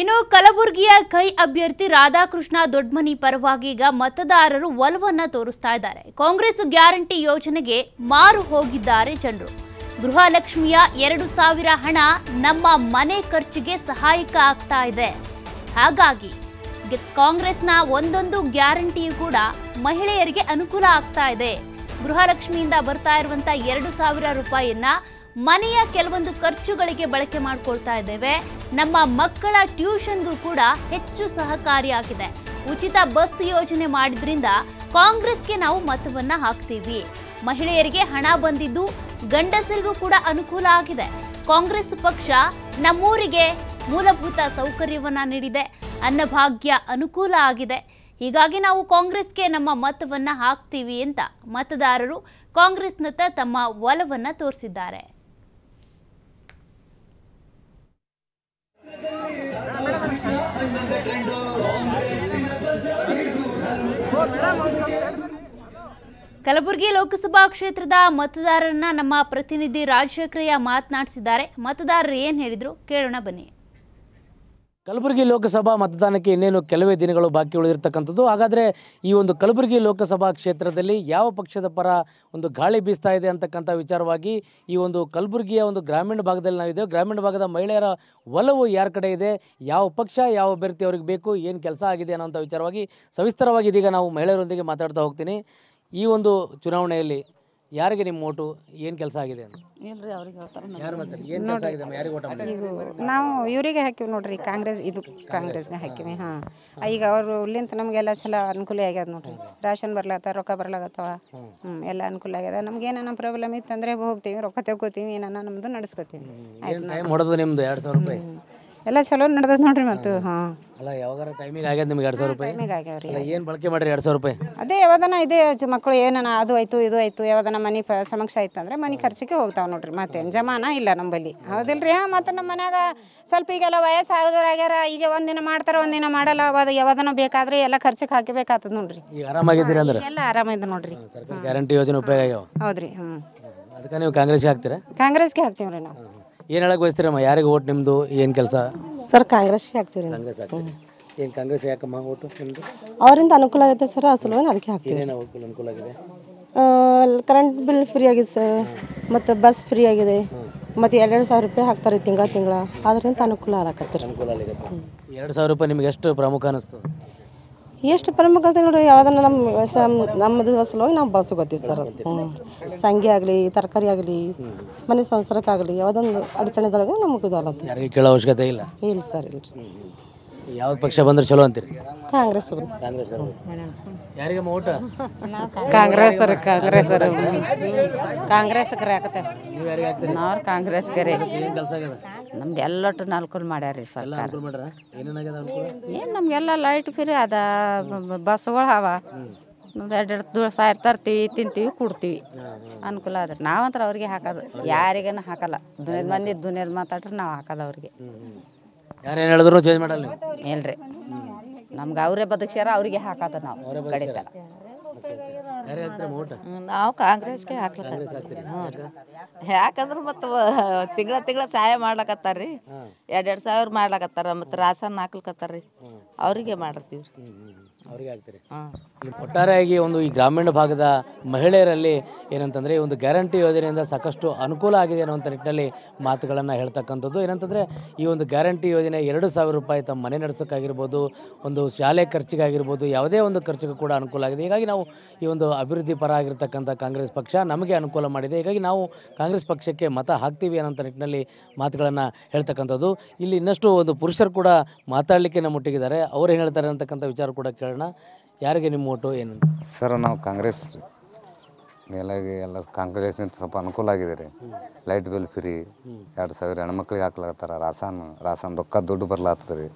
ಇನ್ನು ಕಲಬುರಗಿಯ ಕೈ ಅಭ್ಯರ್ಥಿ ರಾಧಾಕೃಷ್ಣ ದೊಡ್ಮನಿ ಪರವಾಗಿ ಈಗ ಮತದಾರರು ಒಲವನ್ನ ತೋರಿಸ್ತಾ ಇದ್ದಾರೆ ಕಾಂಗ್ರೆಸ್ ಗ್ಯಾರಂಟಿ ಯೋಜನೆಗೆ ಮಾರು ಹೋಗಿದ್ದಾರೆ ಜನರು ಗೃಹಲಕ್ಷ್ಮಿಯ ಎರಡು ಸಾವಿರ ಹಣ ನಮ್ಮ ಮನೆ ಖರ್ಚಿಗೆ ಸಹಾಯಕ ಆಗ್ತಾ ಇದೆ ಹಾಗಾಗಿ ಕಾಂಗ್ರೆಸ್ನ ಒಂದೊಂದು ಗ್ಯಾರಂಟಿಯು ಕೂಡ ಮಹಿಳೆಯರಿಗೆ ಅನುಕೂಲ ಆಗ್ತಾ ಇದೆ ಗೃಹಲಕ್ಷ್ಮಿಯಿಂದ ಬರ್ತಾ ಇರುವಂತಹ ಎರಡು ಸಾವಿರ ರೂಪಾಯಿಯನ್ನ ಮನೆಯ ಕೆಲವೊಂದು ಖರ್ಚುಗಳಿಗೆ ಬಳಕೆ ಮಾಡ್ಕೊಳ್ತಾ ಇದ್ದೇವೆ ನಮ್ಮ ಮಕ್ಕಳ ಟ್ಯೂಷನ್ಗೂ ಕೂಡ ಹೆಚ್ಚು ಸಹಕಾರಿಯಾಗಿದೆ ಉಚಿತ ಬಸ್ ಯೋಜನೆ ಮಾಡಿದ್ರಿಂದ ಕಾಂಗ್ರೆಸ್ಗೆ ನಾವು ಮತವನ್ನ ಹಾಕ್ತೀವಿ ಮಹಿಳೆಯರಿಗೆ ಹಣ ಬಂದಿದ್ದು ಗಂಡಸರಿಗೂ ಕೂಡ ಅನುಕೂಲ ಆಗಿದೆ ಕಾಂಗ್ರೆಸ್ ಪಕ್ಷ ನಮ್ಮೂರಿಗೆ ಮೂಲಭೂತ ಸೌಕರ್ಯವನ್ನ ನೀಡಿದೆ ಅನ್ನಭಾಗ್ಯ ಅನುಕೂಲ ಆಗಿದೆ ಹೀಗಾಗಿ ನಾವು ಕಾಂಗ್ರೆಸ್ಗೆ ನಮ್ಮ ಮತವನ್ನ ಹಾಕ್ತೀವಿ ಅಂತ ಮತದಾರರು ಕಾಂಗ್ರೆಸ್ನತ್ತ ತಮ್ಮ ಒಲವನ್ನ ತೋರಿಸಿದ್ದಾರೆ ಕಲಬುರಗಿ ಲೋಕಸಭಾ ಕ್ಷೇತ್ರದ ಮತದಾರರನ್ನ ನಮ್ಮ ಪ್ರತಿನಿಧಿ ರಾಜಶೇಖರಯ್ಯ ಮಾತನಾಡಿಸಿದ್ದಾರೆ ಮತದಾರರು ಏನು ಹೇಳಿದ್ರು ಕೇಳೋಣ ಬನ್ನಿ ಕಲಬುರಗಿ ಲೋಕಸಭಾ ಮತದಾನಕ್ಕೆ ಇನ್ನೇನು ಕೆಲವೇ ದಿನಗಳು ಬಾಕಿ ಉಳಿದಿರ್ತಕ್ಕಂಥದ್ದು ಹಾಗಾದರೆ ಈ ಒಂದು ಕಲಬುರಗಿ ಲೋಕಸಭಾ ಕ್ಷೇತ್ರದಲ್ಲಿ ಯಾವ ಪಕ್ಷದ ಪರ ಒಂದು ಗಾಳಿ ಬೀಸ್ತಾ ಇದೆ ಅಂತಕ್ಕಂಥ ವಿಚಾರವಾಗಿ ಈ ಒಂದು ಕಲಬುರಗಿಯ ಒಂದು ಗ್ರಾಮೀಣ ಭಾಗದಲ್ಲಿ ನಾವಿದ್ದೇವೆ ಗ್ರಾಮೀಣ ಭಾಗದ ಮಹಿಳೆಯರ ಒಲವು ಯಾರ ಕಡೆ ಇದೆ ಯಾವ ಪಕ್ಷ ಯಾವ ಅಭ್ಯರ್ಥಿ ಅವ್ರಿಗೆ ಬೇಕು ಏನು ಕೆಲಸ ಆಗಿದೆ ಅನ್ನೋಂಥ ವಿಚಾರವಾಗಿ ಸವಿಸ್ತರವಾಗಿ ಇದೀಗ ನಾವು ಮಹಿಳೆಯರೊಂದಿಗೆ ಮಾತಾಡ್ತಾ ಹೋಗ್ತೀನಿ ಈ ಒಂದು ಚುನಾವಣೆಯಲ್ಲಿ ಯಾರಿಗೆ ನಿಮ್ಮ ಓಟು ಏನು ಕೆಲಸ ಆಗಿದೆ ನಾವು ಇವರಿಗೆ ಹಾಕಿವಿ ನೋಡ್ರಿ ಕಾಂಗ್ರೆಸ್ ಇದು ಕಾಂಗ್ರೆಸ್ಗೆ ಹಾಕಿವಿ ಹಾ ಈಗ ಅವರು ಇಲ್ಲಿಂದ ನಮಗೆಲ್ಲ ಸಲ ಅನುಕೂಲ ಆಗ್ಯದ ನೋಡ್ರಿ ರಾಷನ್ ಬರ್ಲಾಗತ್ತ ರೊಕ್ಕ ಬರ್ಲಾಗತ್ತವ ಹ್ಮ್ ಎಲ್ಲ ಅನುಕೂಲ ಆಗ್ಯದ ನಮ್ಗೆ ಏನಾನ ಪ್ರಾಬ್ಲಮ್ ಇತ್ತಂದ್ರೆ ಹೋಗ್ತೀವಿ ರೊಕ್ಕ ತೆಗೋತೀವಿ ಏನಾನ ನಮ್ದು ನಡ್ಸ್ಕೋತೀವಿ ನಿಮ್ದು ರೂಪಾಯಿ ಎಲ್ಲ ಚಲೋ ನಡ್ದ ನೋಡ್ರಿ ಮತ್ತು ಹಾಂ ಅಲ್ಲ ಯಾವಾಗಾರ ಆಗ್ಯದ ನಿಮ್ಗೆ ಎರಡು ಸಾವಿರ ರೂಪಾಯಿ ಏನು ಬಳಕೆ ಮಾಡ್ರಿ ಎರಡು ರೂಪಾಯಿ ಅದೇ ಯಾವ್ದನ ಇದೇ ಮಕ್ಳು ಮಕ್ಕಳು ಏನನ ಅದು ಆಯ್ತು ಇದು ಆಯ್ತು ಯಾವ್ದನ ಮನೆ ಸಮಕ್ಷ ಆಯ್ತು ಅಂದ್ರೆ ಮನೆ ಖರ್ಚಿಗೆ ಹೋಗ್ತಾವ ನೋಡ್ರಿ ಮತ್ತೆ ಜಮಾನ ಇಲ್ಲ ನಂಬಲ್ಲಿ ಹೌದಿಲ್ರಿ ಹಾಂ ಮತ್ತೆ ನಮ್ಮ ಮನ್ಯಾಗ ಸ್ವಲ್ಪ ಈಗೆಲ್ಲ ವಯಸ್ಸು ಆಗೋದವ್ರು ಆಗ್ಯಾರ ಈಗ ಒಂದಿನ ಮಾಡ್ತಾರ ಒಂದಿನ ಮಾಡಲ್ಲ ಅದು ಯಾವ್ದನ ಬೇಕಾದ್ರೆ ಎಲ್ಲ ಖರ್ಚಿಗೆ ಹಾಕಬೇಕಾಗ್ತದ ನೋಡ್ರಿ ಈಗ ಆರಾಮಾಗಿದ್ದೀರಿ ಅಂದ್ರೆ ಎಲ್ಲ ನೋಡ್ರಿ ಗ್ಯಾರಂಟಿ ಯೋಜನೆ ಉಪಯೋಗ ಹೌದ್ರಿ ಹ್ಞೂ ಅದಕ್ಕೆ ನೀವು ಕಾಂಗ್ರೆಸ್ಗೆ ಹಾಕ್ತೀರಾ ಕಾಂಗ್ರೆಸ್ಗೆ ಹಾಕ್ತೀವ್ರಿ ನಾವು ಏನು ಹೇಳಕ್ ಬಯಸ್ತೀರಮ್ಮ ಯಾರಿಗೆ ಓಟ್ ನಿಮ್ಮದು ಏನು ಕೆಲಸ ಸರ್ ಕಾಂಗ್ರೆಸ್ಗೆ ಹಾಕ್ತೀವಿ ಕಾಂಗ್ರೆಸ್ ಹಾಕ್ತೀರಿ ಏನು ಕಾಂಗ್ರೆಸ್ ಯಾಕಮ್ಮ ಓಟು ನಿಮ್ಮದು ಅವರಿಂದ ಅನುಕೂಲ ಆಗುತ್ತೆ ಸರ್ ಆ ಅದಕ್ಕೆ ಹಾಕ್ತೀವಿ ಅನುಕೂಲ ಆಗಿದೆ ಆಗಿದೆ ಕರೆಂಟ್ ಬಿಲ್ ಫ್ರೀ ಆಗಿದೆ ಸರ್ ಮತ್ತು ಬಸ್ ಫ್ರೀ ಆಗಿದೆ ಮತ್ತು ಎರಡೆರಡು ಸಾವಿರ ರೂಪಾಯಿ ಹಾಕ್ತಾರೆ ತಿಂಗಳ ತಿಂಗಳ ಅದರಿಂದ ಅನುಕೂಲ ಆಗತ್ತೆ ಅನುಕೂಲ ಆಗಿದೆ ಎರಡು ಸಾವಿರ ರೂಪಾಯಿ ನಿಮ್ಗೆ ಎಷ್ಟು ಪ್ರಮುಖ ಅನಿಸ್ತು ಎಷ್ಟು ಪ್ರಮುಖ ಕಲ್ತೀವಿ ನೋಡ್ರಿ ಯಾವ್ದನ್ನ ನಮ್ಮ ನಮ್ಮ ಸಲುವಾಗಿ ನಾವು ಬಳಸ್ಕೊತೀವಿ ಸರ್ ಸಂಗೆ ಆಗಲಿ ತರಕಾರಿ ಆಗಲಿ ಮನೆ ಸಂಸಾರಕ್ಕಾಗಲಿ ಯಾವುದೊಂದು ಅಡಚಣೆದೊಳಗೆ ನಮಗೆ ಇದಾಗತ್ತೆ ಕೇಳೋ ಅವಶ್ಯಕತೆ ಇಲ್ಲ ಇಲ್ಲ ಸರ್ ಇಲ್ಲ ಯಾವ ಪಕ್ಷ ಬಂದ್ರೆ ಚಲೋ ಅಂತೀರಿ ಕಾಂಗ್ರೆಸ್ ಕಾಂಗ್ರೆಸ್ ಯಾರಿಗೆ ಓಟ ಕಾಂಗ್ರೆಸ್ ಕಾಂಗ್ರೆಸ್ ಕಾಂಗ್ರೆಸ್ ಕರೆ ಹಾಕತ್ತೆ ಕಾಂಗ್ರೆಸ್ ಕರೆ ನಮ್ದು ಎಲ್ಲಟ್ಟು ಅನುಕೂಲ ಮಾಡ್ಯಾರ ರೀ ಸರ್ಕಾರ ಏನು ನಮಗೆಲ್ಲ ಲೈಟ್ ಫ್ರೀ ಅದ ಬಸ್ಗಳು ಅವ ನಮ್ದು ಎರಡು ಸಾವಿರ ತರ್ತೀವಿ ತಿಂತೀವಿ ಕೊಡ್ತೀವಿ ಅನುಕೂಲ ಆದ್ರೆ ನಾವಂತ್ರ ಅವ್ರಿಗೆ ಹಾಕೋದು ಯಾರಿಗೇನು ಹಾಕಲ್ಲ ದುನಿಯದ ಮಂದಿ ದುನಿಯದ್ ಮಾತಾಡ್ರೆ ನಾವು ಹಾಕೋದು ಅವ್ರಿಗೆ ಯಾರೇನು ಚೇಂಜ್ ಮಾಡಲ್ಲ ನಮ್ಗೆ ಅವರೇ ಬದುಕ್ಸ್ಯಾರ ಅವ್ರಿಗೆ ಹಾಕೋದು ನಾವು ನಾವು ಕಾಂಗ್ರೆಸ್ಗೆ ಹಾಕ್ಲಕ್ಕ ಯಾಕಂದ್ರೆ ಮತ್ತು ತಿಂಗಳ ತಿಂಗಳ ಸಹಾಯ ಮಾಡ್ಲಕತ್ತಾರ ರೀ ಎರಡೆರಡು ಸಾವಿರ ಮಾಡ್ಲಕತ್ತಾರ ಮತ್ತು ರಾಸನ್ ಹಾಕ್ಲಕತ್ತಾರ ಅವರಿಗೆ ಮಾಡಿರ್ತೀವಿ ಅವರಿಗೆ ಆಗ್ತೀರಿ ಒಟ್ಟಾರೆಯಾಗಿ ಒಂದು ಈ ಗ್ರಾಮೀಣ ಭಾಗದ ಮಹಿಳೆಯರಲ್ಲಿ ಏನಂತಂದರೆ ಈ ಒಂದು ಗ್ಯಾರಂಟಿ ಯೋಜನೆಯಿಂದ ಸಾಕಷ್ಟು ಅನುಕೂಲ ಆಗಿದೆ ಅನ್ನೋವಂಥ ನಿಟ್ಟಿನಲ್ಲಿ ಮಾತುಗಳನ್ನು ಹೇಳ್ತಕ್ಕಂಥದ್ದು ಏನಂತಂದರೆ ಈ ಒಂದು ಗ್ಯಾರಂಟಿ ಯೋಜನೆ ಎರಡು ಸಾವಿರ ರೂಪಾಯಿ ತಮ್ಮ ಮನೆ ನಡೆಸೋಕ್ಕಾಗಿರ್ಬೋದು ಒಂದು ಶಾಲೆ ಖರ್ಚಿಗಾಗಿರ್ಬೋದು ಯಾವುದೇ ಒಂದು ಖರ್ಚಿಗೂ ಕೂಡ ಅನುಕೂಲ ಆಗಿದೆ ಹೀಗಾಗಿ ನಾವು ಈ ಒಂದು ಅಭಿವೃದ್ಧಿ ಪರ ಆಗಿರ್ತಕ್ಕಂಥ ಕಾಂಗ್ರೆಸ್ ಪಕ್ಷ ನಮಗೆ ಅನುಕೂಲ ಮಾಡಿದೆ ಹೀಗಾಗಿ ನಾವು ಕಾಂಗ್ರೆಸ್ ಪಕ್ಷಕ್ಕೆ ಮತ ಹಾಕ್ತೀವಿ ಅನ್ನೋಂಥ ನಿಟ್ಟಿನಲ್ಲಿ ಮಾತುಗಳನ್ನು ಹೇಳ್ತಕ್ಕಂಥದ್ದು ಇಲ್ಲಿ ಇನ್ನಷ್ಟು ಒಂದು ಪುರುಷರು ಕೂಡ ಮಾತಾಡಲಿಕ್ಕೆ ನಮ್ಮೊಟ್ಟಿಗಿದ್ದಾರೆ ಅವ್ರು ಏನು ಹೇಳ್ತಾರೆ ಅಂತಕ್ಕಂಥ ವಿಚಾರ ಕೂಡ ಕೇಳೋಣ ಯಾರಿಗೆ ನಿಮ್ಮ ಓಟು ಏನು ಸರ್ ನಾವು ಕಾಂಗ್ರೆಸ್ ಎಲ್ಲ ಎಲ್ಲ ಕಾಂಗ್ರೆಸ್ನಿಂದ ಸ್ವಲ್ಪ ಅನುಕೂಲ ಆಗಿದೆ ರೀ ಲೈಟ್ ಬಿಲ್ ಫ್ರೀ ಎರಡು ಸಾವಿರ ಹೆಣ್ಮಕ್ಳಿಗೆ ಹಾಕ್ಲಾಗತ್ತಾರ ರಾಸಾನ್ ರಾಸಾನ್ ರೊಕ್ಕ ದುಡ್ಡು ಬರ್ಲಾತ್ತದ ರೀ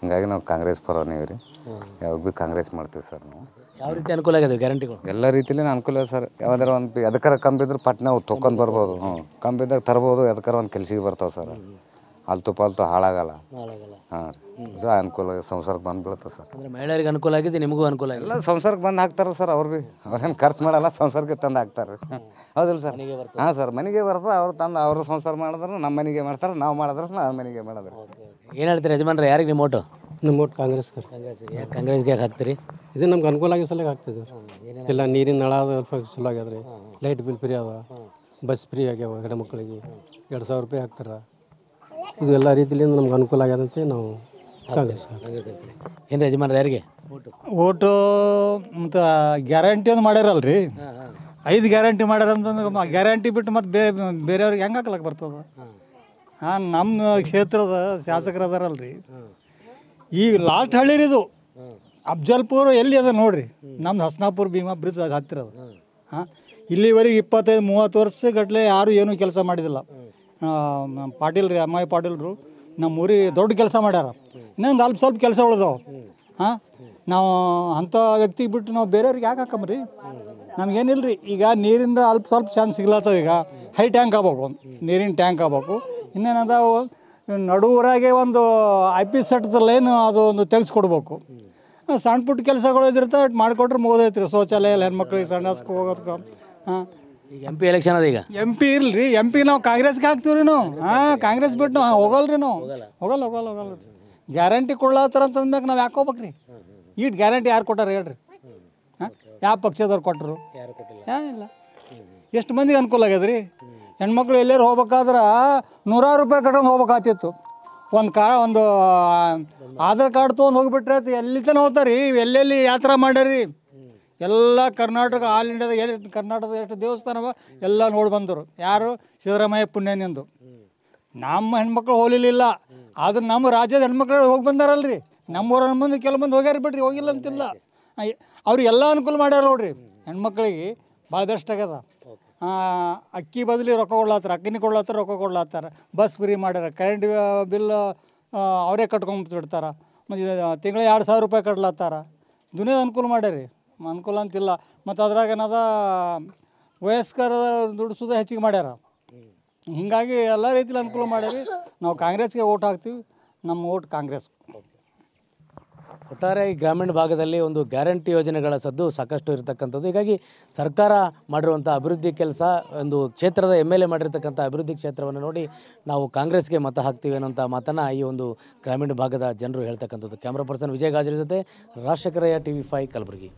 ಹಿಂಗಾಗಿ ನಾವು ಕಾಂಗ್ರೆಸ್ ಪರ ನೀವು ರೀ ಯಾವಾಗ ಭೀ ಕಾಂಗ್ರೆಸ್ ಮಾಡ್ತೀವಿ ಸರ್ ನಾವು ಯಾವ ರೀತಿ ಅನುಕೂಲ ಆಗಿದೆ ಗ್ಯಾರಂಟಿಗಳು ಎಲ್ಲ ರೀತಿಯಲ್ಲಿ ಅನುಕೂಲ ಸರ್ ಯಾವ್ದಾರ ಒಂದು ಎದಕ್ಕಾರ ಕಂಬಿದ್ರೆ ಪಟ್ನೆ ತೊಕೊಂಡು ಬರ್ಬೋದು ಹ್ಞೂ ಕಂಬಿದ್ದಾಗ ತರ್ಬೋದು ಎದಕ್ಕಾರ ಒಂದು ಕೆಲ್ಸಿಗೆ ಬರ್ತಾವೆ ಸರ್ ಅಲ್ತು ಪಾಲ್ತು ಹಾಳಾಗಲ್ಲ ಹಾಂ ರೀ ಅನುಕೂಲ ಸಂಸಾರಕ್ಕೆ ಬಂದು ಸರ್ ಮಹಿಳೆಯರಿಗೆ ಅನುಕೂಲ ಆಗಿದೆ ನಿಮಗೂ ಅನುಕೂಲ ಆಗಿದೆ ಎಲ್ಲ ಸಂಸಾರಕ್ಕೆ ಬಂದು ಹಾಕ್ತಾರೆ ಸರ್ ಅವ್ರು ಭೀ ಅವ್ರೇನು ಖರ್ಚು ಮಾಡಲ್ಲ ಸಂಸಾರಕ್ಕೆ ತಂದು ಹಾಕ್ತಾರೆ ಹೌದಿಲ್ಲ ಸರ್ ಮನೆಗೆ ಹಾಂ ಸರ್ ಮನೆಗೆ ಬರ್ತಾರೆ ಅವ್ರು ತಂದು ಅವರು ಸಂಸಾರ ಮಾಡಿದ್ರು ನಮ್ಮ ಮನೆಗೆ ಮಾಡ್ತಾರೆ ನಾವು ಮಾಡಿದ್ರೆ ನಮ್ಮ ಮನೆಗೆ ಮಾಡಿದ್ರೆ ಏನು ಹೇಳ್ತೀರಿ ಯಜಮಾನ್ರೆ ಯಾರಿಗೆ ನಿಮ್ಮ ಓಟು ನಮ್ಮ ಓಟ್ ಕಾಂಗ್ರೆಸ್ ಕಾಂಗ್ರೆಸ್ ಕಾಂಗ್ರೆಸ್ಗೆ ಹಾಕ್ತೀರಿ ಇದು ನಮ್ಗೆ ಅನುಕೂಲ ಆಗಿ ಸಲ ಆಗ್ತದೆ ಎಲ್ಲ ನೀರಿನ ನಳ ಲೈಟ್ ಬಿಲ್ ಫ್ರೀ ಅದ ಬಸ್ ಫ್ರೀ ಆಗ್ಯಾವ ಮಕ್ಕಳಿಗೆ ಎರಡು ಸಾವಿರ ರೂಪಾಯಿ ಹಾಕ್ತಾರ ಇದು ಎಲ್ಲ ರೀತಿಯಿಂದ ನಮ್ಗೆ ಅನುಕೂಲ ಆಗ್ಯದಂತೆ ನಾವು ಕಾಂಗ್ರೆಸ್ ಏನು ಯಜಮಾನ ಯಾರಿಗೆ ಓಟು ಮತ್ತು ಗ್ಯಾರಂಟಿ ಒಂದು ಮಾಡ್ಯಾರಲ್ಲ ರೀ ಐದು ಗ್ಯಾರಂಟಿ ಮಾಡ್ಯಾರ ಗ್ಯಾರಂಟಿ ಬಿಟ್ಟು ಮತ್ತು ಬೇ ಬೇರೆಯವ್ರಿಗೆ ಹೆಂಗೆ ಹಾಕ್ಲಕ್ಕೆ ಬರ್ತದೆ ಹಾಂ ನಮ್ಮ ಕ್ಷೇತ್ರದ ಶಾಸಕರದಾರಲ್ಲ ರೀ ಈಗ ಲಾಸ್ಟ್ ಹಳ್ಳಿರಿದು ಅಫ್ಜಲ್ಪುರ ಎಲ್ಲಿ ಅದ ನೋಡ್ರಿ ನಮ್ದು ಹಸ್ನಾಪುರ ಭೀಮಾ ಬ್ರಿಡ್ಜ್ ಅದು ಹತ್ತಿರ ಅದು ಹಾಂ ಇಲ್ಲಿವರೆಗೆ ಇಪ್ಪತ್ತೈದು ಮೂವತ್ತು ವರ್ಷ ಗಟ್ಟಲೆ ಯಾರು ಏನೂ ಕೆಲಸ ಮಾಡಿದಿಲ್ಲ ಪಾಟೀಲ್ ರೀ ಎಮ್ ಐ ಪಾಟೀಲ್ರು ನಮ್ಮ ಊರಿಗೆ ದೊಡ್ಡ ಕೆಲಸ ಮಾಡ್ಯಾರ ಇನ್ನೊಂದು ಅಲ್ಪ ಸ್ವಲ್ಪ ಕೆಲಸ ಉಳಿದವು ಹಾಂ ನಾವು ಅಂಥ ವ್ಯಕ್ತಿ ಬಿಟ್ಟು ನಾವು ಬೇರೆಯವ್ರಿಗೆ ಯಾಕೆ ಹಾಕಂಬ್ರಿ ನಮಗೇನಿಲ್ಲ ರೀ ಈಗ ನೀರಿಂದ ಅಲ್ಪ ಸ್ವಲ್ಪ ಚಾನ್ಸ್ ಸಿಗ್ಲತ್ತವ ಈಗ ಹೈ ಟ್ಯಾಂಕ್ ಆಗ್ಬೇಕು ಒಂದು ನೀರಿನ ಟ್ಯಾಂಕ್ ಆಗ್ಬೇಕು ಇನ್ನೇನದಾವು ನಡುವರಾಗೆ ಒಂದು ಐ ಪಿ ಲೈನ್ ಅದು ಒಂದು ತೆಗೆಸ್ಕೊಡ್ಬೇಕು ಸಣ್ಣ ಪುಟ್ಟ ಕೆಲಸಗಳು ಇದಿರ್ತಾವೆ ಮಾಡಿಕೊಟ್ರೆ ಮುಗೋದೈತ್ರಿ ಶೌಚಾಲಯ ಹೆಣ್ಮಕ್ಳಿಗೆ ಸಣ್ಣ ಹೋಗೋದಕ್ಕೆ ಹಾಂ ಎಂ ಪಿ ಎಲೆಕ್ಷನ್ ಅದೀಗ ಎಂ ಪಿ ಇರ್ಲಿ ಎಂ ಪಿ ನಾವು ಕಾಂಗ್ರೆಸ್ಗೆ ಹಾಕ್ತೀವ್ರಿ ನಾವು ಹಾಂ ಕಾಂಗ್ರೆಸ್ ಬಿಟ್ಟು ನಾವು ಹೋಗಲ್ರಿ ನಾವು ಹೋಗಲ್ಲ ಹೋಗಲ್ಲ ಹೋಗಲ್ಲ ಗ್ಯಾರಂಟಿ ಕೊಡ್ಲಾತ್ತಾರ ಅಂತಂದಾಗ ನಾವು ಯಾಕೆ ಹೋಗ್ಬೇಕ್ರಿ ಈಟ್ ಗ್ಯಾರಂಟಿ ಯಾರು ಕೊಟ್ಟಾರ ಹೇಳ್ರಿ ಹಾಂ ಯಾವ ಪಕ್ಷದವ್ರು ಕೊಟ್ಟರು ಹಾಂ ಇಲ್ಲ ಎಷ್ಟು ಮಂದಿಗೆ ಅನುಕೂಲ ಆಗ್ಯದ್ರಿ ಹೆಣ್ಮಕ್ಳು ಎಲ್ಲರೂ ಹೋಗ್ಬೇಕಾದ್ರೆ ನೂರಾರು ರೂಪಾಯಿ ಕಟ್ಕೊಂಡು ಹೋಗ್ಬೇಕಾಗ್ತಿತ್ತು ಒಂದು ಕಾ ಒಂದು ಆಧಾರ್ ಕಾರ್ಡ್ ತೊಗೊಂಡು ಹೋಗಿಬಿಟ್ರೆ ಎಲ್ಲಿ ತನ ಹೋಗ್ತಾರೆ ರೀ ಎಲ್ಲೆಲ್ಲಿ ಯಾತ್ರಾ ಮಾಡ್ಯಾರಿ ಎಲ್ಲ ಕರ್ನಾಟಕ ಆಲ್ ಇಂಡಿಯಾದ ಎಲ್ಲಿ ಕರ್ನಾಟಕದ ಎಷ್ಟು ದೇವಸ್ಥಾನವ ಎಲ್ಲ ನೋಡಿ ಬಂದರು ಯಾರು ಸಿದ್ದರಾಮಯ್ಯ ಪುಣ್ಯನಿಂದು ನಮ್ಮ ಹೆಣ್ಮಕ್ಳು ಹೋಲಿಲಿಲ್ಲ ಆದ್ರೆ ನಮ್ಮ ರಾಜ್ಯದ ಹೆಣ್ಮಕ್ಳು ಹೋಗಿ ಬಂದಾರಲ್ರಿ ನಮ್ಮೂರ ಮಂದಿ ಕೆಲವು ಮಂದಿ ಹೋಗ್ಯಾರ ಬಿಡ್ರಿ ಹೋಗಿಲ್ಲ ಅಂತಿಲ್ಲ ಅವ್ರು ಎಲ್ಲ ಅನುಕೂಲ ಮಾಡ್ಯಾರ ನೋಡ್ರಿ ಹೆಣ್ಮಕ್ಳಿಗೆ ಭಾಳ ಬೆಸ್ಟ್ ಆಗ್ಯದ ಅಕ್ಕಿ ಬದಲಿ ರೊಕ್ಕ ಕೊಡ್ಲಾತ್ತಾರ ಅಕ್ಕಿನಿ ಕೊಡ್ಲಾತ್ತಾರ ರೊಕ್ಕ ಕೊಡ್ಲಾತ್ತಾರ ಬಸ್ ಫ್ರೀ ಮಾಡ್ಯಾರ ಕರೆಂಟ್ ಬಿಲ್ ಅವರೇ ಕಟ್ಕೊಂಬಿಡ್ತಾರ ಮತ್ತು ತಿಂಗಳ ಎರಡು ಸಾವಿರ ರೂಪಾಯಿ ಕಟ್ಲಾತ್ತಾರ ದುನಿಯಾದ ಅನುಕೂಲ ಮಾಡ್ಯಾರಿ ಅನುಕೂಲ ಅಂತಿಲ್ಲ ಮತ್ತು ಅದ್ರಾಗ ಏನದ ವಯಸ್ಕರ ದುಡಿಸೋದು ಹೆಚ್ಚಿಗೆ ಮಾಡ್ಯಾರ ಹೀಗಾಗಿ ಎಲ್ಲ ರೀತಿಲಿ ಅನುಕೂಲ ಮಾಡ್ಯಾರಿ ನಾವು ಕಾಂಗ್ರೆಸ್ಗೆ ಓಟ್ ಹಾಕ್ತೀವಿ ನಮ್ಮ ಓಟ್ ಕಾಂಗ್ರೆಸ್ ಒಟ್ಟಾರೆ ಈ ಗ್ರಾಮೀಣ ಭಾಗದಲ್ಲಿ ಒಂದು ಗ್ಯಾರಂಟಿ ಯೋಜನೆಗಳ ಸದ್ದು ಸಾಕಷ್ಟು ಇರತಕ್ಕಂಥದ್ದು ಹೀಗಾಗಿ ಸರ್ಕಾರ ಮಾಡಿರುವಂಥ ಅಭಿವೃದ್ಧಿ ಕೆಲಸ ಒಂದು ಕ್ಷೇತ್ರದ ಎಮ್ ಎಲ್ ಎ ಮಾಡಿರ್ತಕ್ಕಂಥ ಅಭಿವೃದ್ಧಿ ಕ್ಷೇತ್ರವನ್ನು ನೋಡಿ ನಾವು ಕಾಂಗ್ರೆಸ್ಗೆ ಮತ ಹಾಕ್ತೀವಿ ಅನ್ನೋಂಥ ಮಾತನ್ನು ಈ ಒಂದು ಗ್ರಾಮೀಣ ಭಾಗದ ಜನರು ಹೇಳ್ತಕ್ಕಂಥದ್ದು ಕ್ಯಾಮ್ರಾ ಪರ್ಸನ್ ವಿಜಯ್ ಗಾಜರಿ ಜೊತೆ Rajashekharayya T V five Kalaburagi